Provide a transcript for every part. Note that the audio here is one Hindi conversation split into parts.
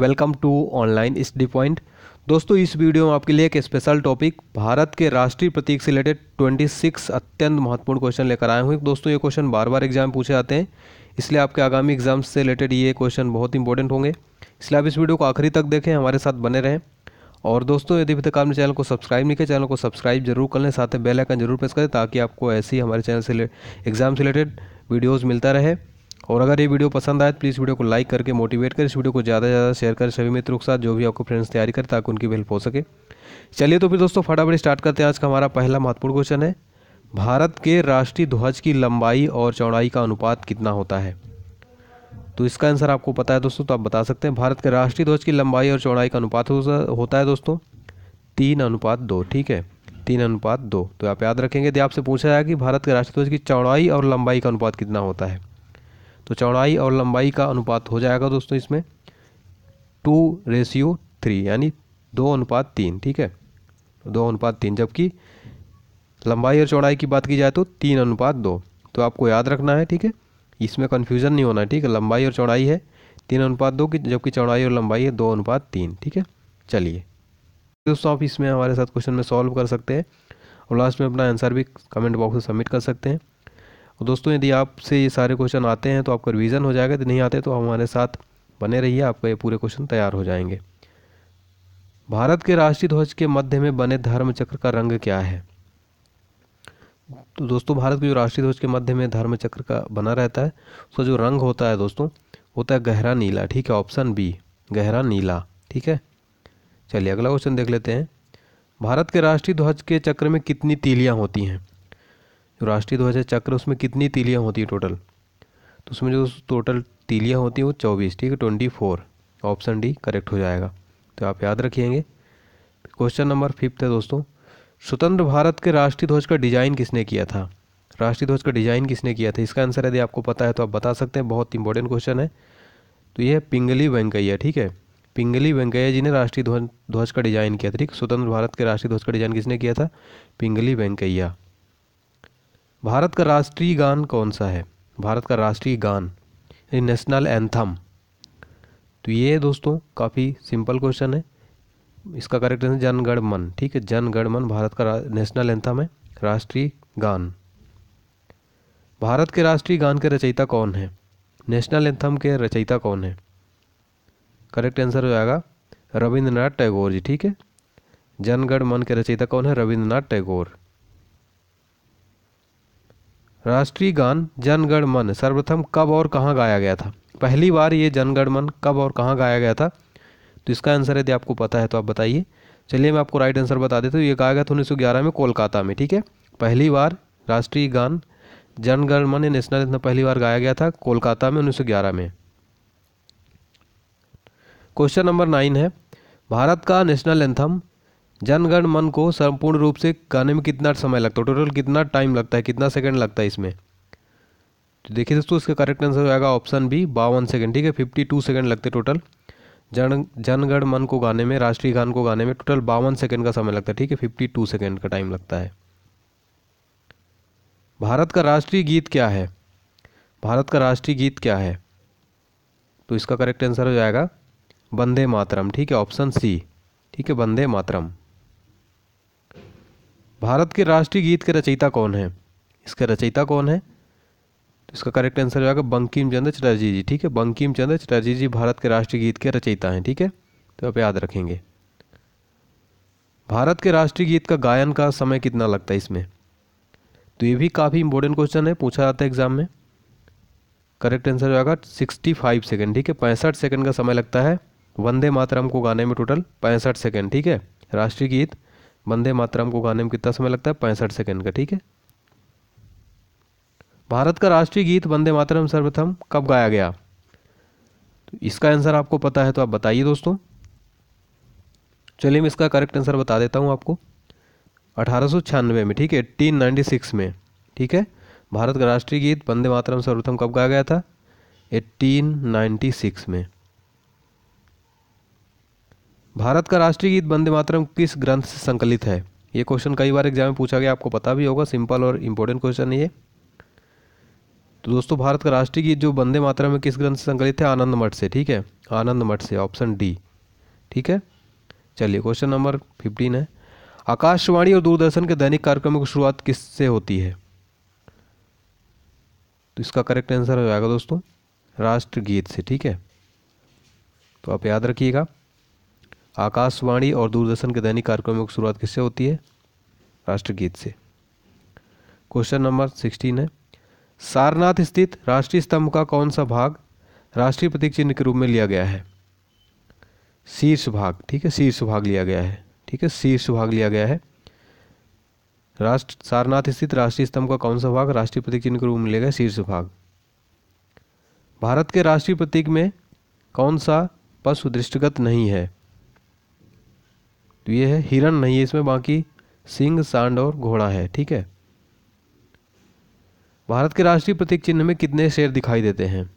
welcome to online study point दोस्तों इस वीडियो में आपके लिए एक स्पेशल टॉपिक भारत के राष्ट्रीय प्रतीक से रिलेटेड 26 अत्यंत महत्वपूर्ण क्वेश्चन लेकर आया हूँ दोस्तों ये क्वेश्चन बार बार एग्जाम पूछे जाते हैं इसलिए आपके आगामी एग्जाम्स से रिलेटेड ये क्वेश्चन बहुत इंपॉर्टेंट होंगे इसलिए आप इस वीडियो को आखिरी तक देखें हमारे साथ बने रहें और दोस्तों यदि अभी तक आपने चैनल को सब्सक्राइब नहीं किया चैनल को सब्सक्राइब जरूर कर लें साथ में बेल आइकन जरूर प्रेस करें ताकि आपको ऐसी हमारे चैनल से एग्जाम से रिलेटेड वीडियोज़ मिलता रहे और अगर ये वीडियो पसंद आए तो प्लीज़ वीडियो को लाइक करके मोटिवेट कर इस वीडियो को ज़्यादा से ज़्यादा शेयर कर सभी मित्रों के साथ जो भी आपको फ्रेंड्स तैयारी करें ताकि उनकी हेल्प हो सके चलिए तो फिर दोस्तों फटाफट स्टार्ट करते हैं आज का हमारा पहला महत्वपूर्ण क्वेश्चन है भारत के राष्ट्रीय ध्वज की लंबाई और चौड़ाई का अनुपात कितना होता है तो इसका आंसर आपको पता है दोस्तों तो आप बता सकते हैं भारत के राष्ट्रीय ध्वज की लंबाई और चौड़ाई का अनुपात होता है दोस्तों तीन अनुपात दो ठीक है तीन अनुपात दो तो आप याद रखेंगे यदि आपसे पूछा जाए कि भारत के राष्ट्रीय ध्वज की चौड़ाई और लंबाई का अनुपात कितना होता है तो चौड़ाई और लंबाई का अनुपात हो जाएगा दोस्तों इसमें टू रेशियो थ्री यानी दो अनुपात तीन ठीक है दो अनुपात तीन जबकि लंबाई और चौड़ाई की बात की जाए तो तीन अनुपात दो तो आपको याद रखना है ठीक है इसमें कन्फ्यूज़न नहीं होना ठीक है लंबाई और चौड़ाई है तीन अनुपात दो की जबकि चौड़ाई और लंबाई है दो अनुपात तीन ठीक है चलिए दोस्तों आप इसमें हमारे साथ क्वेश्चन में सॉल्व कर सकते हैं और लास्ट में अपना आंसर भी कमेंट बॉक्स में सबमिट कर सकते हैं तो दोस्तों यदि आपसे ये सारे क्वेश्चन आते हैं तो आपका रिवीजन हो जाएगा यदि नहीं आते तो हमारे साथ बने रहिए आपका ये पूरे क्वेश्चन तैयार हो जाएंगे भारत के राष्ट्रीय ध्वज के मध्य में बने धर्म चक्र का रंग क्या है तो दोस्तों भारत के जो राष्ट्रीय ध्वज के मध्य में धर्म चक्र का बना रहता है उसका जो रंग होता है दोस्तों होता है गहरा नीला ठीक है ऑप्शन बी गहरा नीला ठीक है चलिए अगला क्वेश्चन देख लेते हैं भारत के राष्ट्रीय ध्वज के चक्र में कितनी तीलियाँ होती हैं जो तो राष्ट्रीय ध्वज है चक्र उसमें कितनी तीलियाँ होती हैं टोटल तो उसमें जो टोटल तीलियाँ होती हैं वो चौबीस ठीक है twenty four option D correct हो जाएगा तो आप याद रखेंगे क्वेश्चन नंबर फिफ्थ है दोस्तों स्वतंत्र भारत के राष्ट्रीय ध्वज का डिज़ाइन किसने किया था राष्ट्रीय ध्वज का डिज़ाइन किसने किया था इसका आंसर यदि आपको पता है तो आप बता सकते हैं बहुत इंपॉर्टेंट क्वेश्चन है तो यह पिंगली वेंकैया ठीक है पिंगली वेंकैया जी ने राष्ट्रीय ध्वज ध्वज का डिज़ाइन किया था ठीक स्वतंत्र भारत के राष्ट्रीय ध्वज का डिज़ाइन किसने किया था पिंगली वेंकैया भारत का राष्ट्रीय गान कौन सा है भारत का राष्ट्रीय गान नेशनल एंथम तो ये दोस्तों काफ़ी सिंपल क्वेश्चन है इसका करेक्ट आंसर जनगण मन ठीक है जनगण मन भारत का नेशनल एंथम है राष्ट्रीय गान भारत के राष्ट्रीय गान के रचयिता कौन है नेशनल एंथम के रचयिता कौन है करेक्ट आंसर हो जाएगा रविंद्रनाथ टैगोर जी ठीक है जनगण मन के रचयिता कौन है रविंद्रनाथ टैगोर राष्ट्रीय गान जनगण मन सर्वप्रथम कब और कहाँ गाया गया था पहली बार ये जनगण मन कब और कहाँ गाया गया था तो इसका आंसर यदि आपको पता है तो आप बताइए चलिए मैं आपको राइट आंसर बता देता हूँ ये गाया गया था उन्नीस में कोलकाता में ठीक है पहली बार राष्ट्रीय गान जनगण मन नेशनल एंथम पहली बार गाया गया था कोलकाता में उन्नीस में क्वेश्चन नंबर नाइन है भारत का नेशनल एंथम जनगण मन को संपूर्ण रूप से गाने में कितना समय लगता है टोटल कितना टाइम लगता है कितना सेकंड लगता है इसमें तो देखिए दोस्तों इसका करेक्ट आंसर हो जाएगा ऑप्शन बी बावन सेकंड ठीक है फिफ्टी टू सेकेंड लगते टोटल जन जनगण मन को गाने में राष्ट्रीय गान को गाने में टोटल बावन सेकेंड का समय लगता है ठीक है फिफ्टी टू सेकेंड का टाइम लगता है भारत का राष्ट्रीय गीत क्या है भारत का राष्ट्रीय गीत क्या है तो इसका करेक्ट आंसर हो जाएगा वंदे मातरम ठीक है ऑप्शन सी ठीक है वंदे मातरम भारत के राष्ट्रीय गीत के रचयिता कौन है इसका रचयिता कौन है तो इसका करेक्ट आंसर जाएगा बंकिम चंद्र चटर्जी जी ठीक है बंकिम चंद्र चटर्जी जी भारत के राष्ट्रीय गीत के रचयिता हैं ठीक है तो आप याद रखेंगे भारत के राष्ट्रीय गीत का गायन का समय कितना लगता है इसमें तो ये भी काफ़ी इंपॉर्टेंट क्वेश्चन है पूछा जाता है एग्जाम में करेक्ट आंसर हो जाएगा सिक्सटी फाइव सेकेंड ठीक है पैंसठ सेकेंड का समय लगता है वंदे मातरम को गाने में टोटल पैंसठ सेकेंड ठीक है राष्ट्रीय गीत वंदे मातरम को गाने में कितना समय लगता है पैंसठ सेकेंड का ठीक है भारत का राष्ट्रीय गीत वंदे मातरम सर्वप्रथम कब गाया गया तो इसका आंसर आपको पता है तो आप बताइए दोस्तों चलिए मैं इसका करेक्ट आंसर बता देता हूँ आपको अठारह में ठीक है एट्टीन में ठीक है भारत का राष्ट्रीय गीत वंदे मातरम सर्वप्रथम कब गाया गया था 1896 में भारत का राष्ट्रीय गीत वंदे मातरम किस ग्रंथ से संकलित है ये क्वेश्चन कई बार एग्जाम में पूछा गया आपको पता भी होगा सिंपल और इम्पोर्टेंट क्वेश्चन ये तो दोस्तों भारत का राष्ट्रीय गीत जो वंदे मातरम में किस ग्रंथ से संकलित है आनंद मठ से ठीक है आनंद मठ से ऑप्शन डी ठीक है चलिए क्वेश्चन नंबर फिफ्टीन है आकाशवाणी और दूरदर्शन के दैनिक कार्यक्रमों की शुरुआत किससे होती है तो इसका करेक्ट आंसर हो जाएगा दोस्तों राष्ट्रगीत से ठीक है तो आप याद रखिएगा आकाशवाणी और दूरदर्शन के दैनिक कार्यक्रमों की शुरुआत किससे होती है राष्ट्रगीत से क्वेश्चन नंबर सिक्सटीन है सारनाथ स्थित राष्ट्रीय स्तंभ का कौन सा भाग राष्ट्रीय प्रतीक चिन्ह के रूप में लिया गया है शीर्ष भाग ठीक है शीर्ष भाग लिया गया है ठीक है शीर्ष भाग लिया गया है राष्ट्र सारनाथ स्थित राष्ट्रीय स्तंभ का कौन सा भाग राष्ट्रीय प्रतीक चिन्ह के रूप में लिया गया शीर्ष भाग भारत के राष्ट्रीय प्रतीक में कौन सा पशु दृष्टिगत नहीं है तो ये है हिरण नहीं है इसमें बाकी सिंह सांड और घोड़ा है ठीक है भारत के राष्ट्रीय प्रतीक चिन्ह में कितने शेर दिखाई देते हैं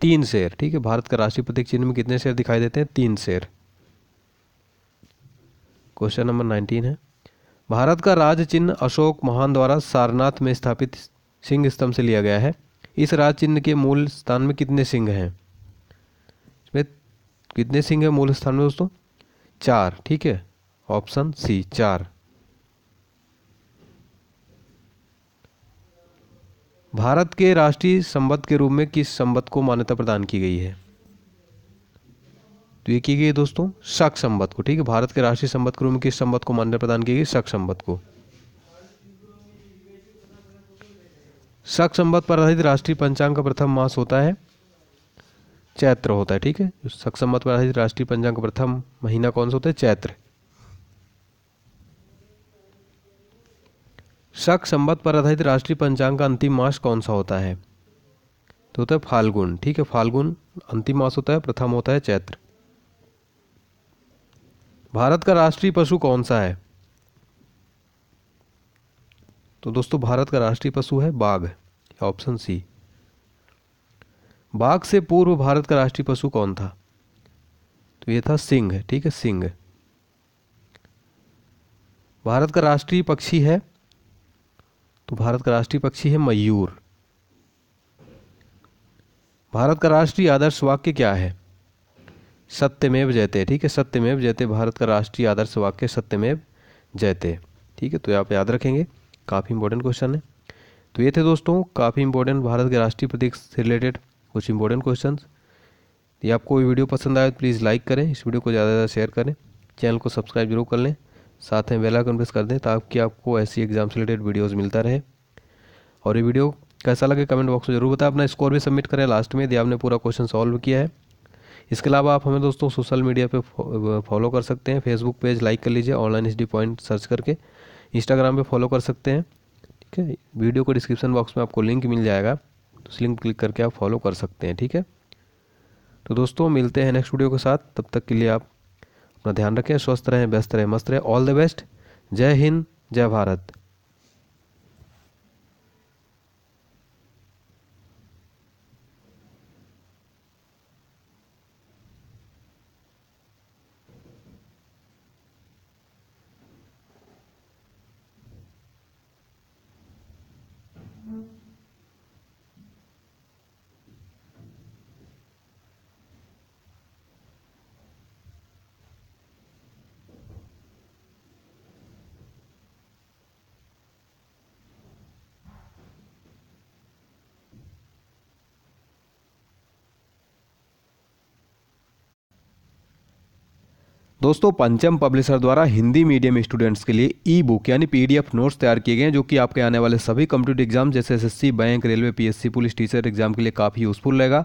तीन शेर ठीक है भारत का राष्ट्रीय प्रतीक चिन्ह में कितने शेर दिखाई देते हैं तीन शेर क्वेश्चन नंबर नाइनटीन है भारत का राज चिन्ह अशोक महान द्वारा सारनाथ में स्थापित सिंह स्तंभ से लिया गया है इस राज चिन्ह के मूल स्थान में कितने सिंह हैं इसमें कितने सिंह हैं मूल स्थान में दोस्तों चार ठीक है ऑप्शन सी चार भारत के राष्ट्रीय संबद्ध के रूप में किस संबद्ध को मान्यता प्रदान की गई है तो ये की गई दोस्तों शक संबद्ध को ठीक है भारत के राष्ट्रीय संबद्ध के रूप में किस संबद्ध को मान्यता प्रदान की गई शक संबद्ध को शक संबद्ध पर आधारित राष्ट्रीय पंचांग का प्रथम मास होता है चैत्र होता है ठीक है सक्षम मत राष्ट्रीय पंचांग प्रथम महीना कौन सा होता है चैत्र शक संबत पर आधारित राष्ट्रीय पंचांग का अंतिम मास कौन सा होता है तो होता है फाल्गुन ठीक है फाल्गुन अंतिम मास होता है प्रथम होता है चैत्र भारत का राष्ट्रीय पशु कौन सा है तो दोस्तों भारत का राष्ट्रीय पशु है बाघ ऑप्शन सी बाघ से पूर्व भारत का राष्ट्रीय पशु कौन था तो ये था सिंह ठीक है सिंह भारत का राष्ट्रीय पक्षी है तो भारत का राष्ट्रीय पक्षी है मयूर भारत का राष्ट्रीय आदर्श वाक्य क्या है सत्यमेव जयते ठीक है सत्यमेव जयते भारत का राष्ट्रीय आदर्श वाक्य सत्यमेव जयते ठीक है तो आप याद रखेंगे काफ़ी इंपॉर्टेंट क्वेश्चन है तो ये थे दोस्तों काफ़ी इंपॉर्टेंट भारत के राष्ट्रीय प्रतीक से रिलेटेड कुछ इंपॉर्टेंट क्वेश्चन यदि आपको ये वीडियो पसंद आए तो प्लीज़ लाइक करें इस वीडियो को ज़्यादा से ज़्यादा शेयर करें चैनल को सब्सक्राइब जरूर कर लें साथ में बेल आइकन प्रेस कर दें ताकि आपको ऐसी एग्जाम से रिलेटेड वीडियोज़ मिलता रहे और ये वीडियो कैसा लगे कमेंट बॉक्स में जरूर बताएं अपना स्कोर भी सबमिट करें लास्ट में यदि आपने पूरा क्वेश्चन सॉल्व किया है इसके अलावा आप हमें दोस्तों सोशल मीडिया पे फॉलो कर सकते हैं फेसबुक पेज लाइक कर लीजिए ऑनलाइन डी पॉइंट सर्च करके इंस्टाग्राम पे फॉलो कर सकते हैं ठीक है वीडियो को डिस्क्रिप्शन बॉक्स में आपको लिंक मिल जाएगा तो लिंक क्लिक करके आप फॉलो कर सकते हैं ठीक है तो दोस्तों मिलते हैं नेक्स्ट वीडियो के साथ तब तक के लिए आप अपना ध्यान रखें स्वस्थ रहें व्यस्त रहें मस्त रहें ऑल द बेस्ट जय हिंद जय भारत दोस्तों पंचम पब्लिशर द्वारा हिंदी मीडियम स्टूडेंट्स के लिए ई बुक यानी पीडीएफ नोट्स तैयार किए गए हैं जो कि आपके आने वाले सभी कम्पिटेटिव एग्जाम जैसे SSC bank railway PSC police teacher exam के लिए काफ़ी यूजफुल रहेगा